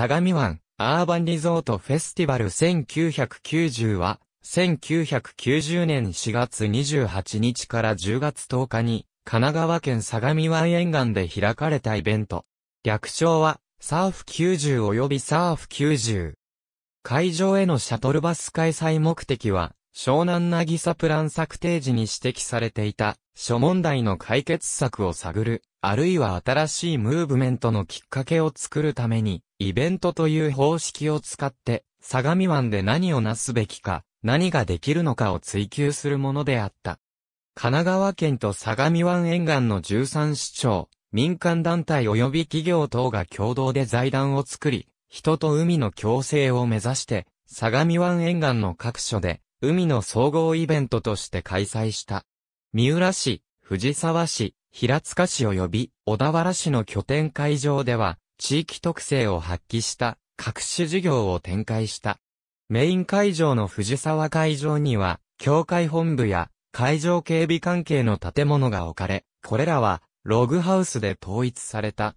相模湾アーバンリゾートフェスティバル1990は、1990年4月28日から10月10日に、神奈川県相模湾沿岸で開かれたイベント。略称は、サーフ90及びサーフ90。会場へのシャトルバス開催目的は、湘南なぎさプラン策定時に指摘されていた諸問題の解決策を探る、あるいは新しいムーブメントのきっかけを作るために、イベントという方式を使って、相模湾で何をなすべきか、何ができるのかを追求するものであった。神奈川県と相模湾沿岸の13市町、民間団体及び企業等が共同で財団を作り、人と海の共生を目指して、相模湾沿岸の各所で、海の総合イベントとして開催した。三浦市、藤沢市、平塚市及び小田原市の拠点会場では、地域特性を発揮した各種事業を展開した。メイン会場の藤沢会場には、協会本部や会場警備関係の建物が置かれ、これらはログハウスで統一された。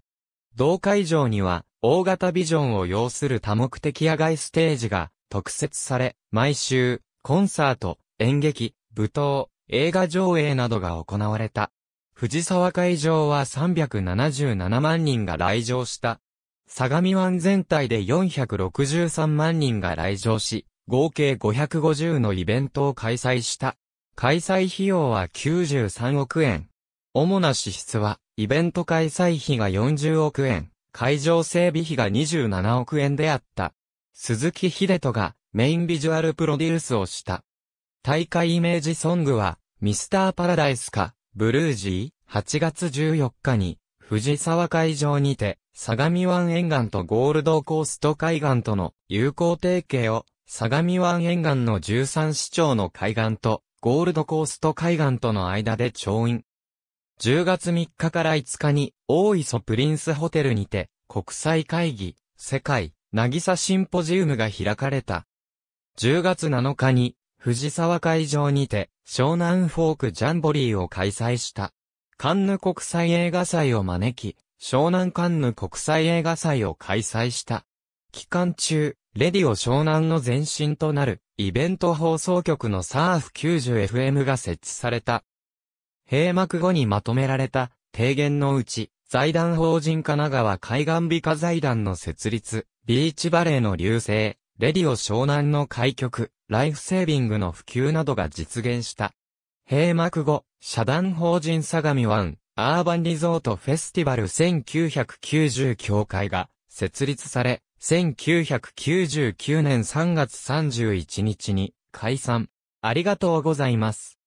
同会場には、大型ビジョンを要する多目的野外ステージが特設され、毎週、コンサート、演劇、舞踏、映画上映などが行われた。藤沢会場は377万人が来場した。相模湾全体で463万人が来場し、合計550のイベントを開催した。開催費用は93億円。主な支出は、イベント開催費が40億円、会場整備費が27億円であった。鈴木秀人がメインビジュアルプロデュースをした。大会イメージソングは、ミスターパラダイスか、ブルージー、8月14日に、藤沢会場にて、相模湾沿岸とゴールドコースト海岸との友好提携を、相模湾沿岸の13市町の海岸と、ゴールドコースト海岸との間で調印。10月3日から5日に、大磯プリンスホテルにて、国際会議、世界、渚シンポジウムが開かれた。10月7日に、藤沢会場にて、湘南フォークジャンボリーを開催した。カンヌ国際映画祭を招き、湘南カンヌ国際映画祭を開催した。期間中、レディオ湘南の前身となる、イベント放送局のサーフ 90FM が設置された。閉幕後にまとめられた、提言のうち、財団法人神奈川海岸美化財団の設立、ビーチバレーの流星、レディオ湘南の開局、ライフセービングの普及などが実現した。閉幕後、社団法人相模湾、アーバンリゾートフェスティバル1990協会が設立され、1999年3月31日に解散。ありがとうございます。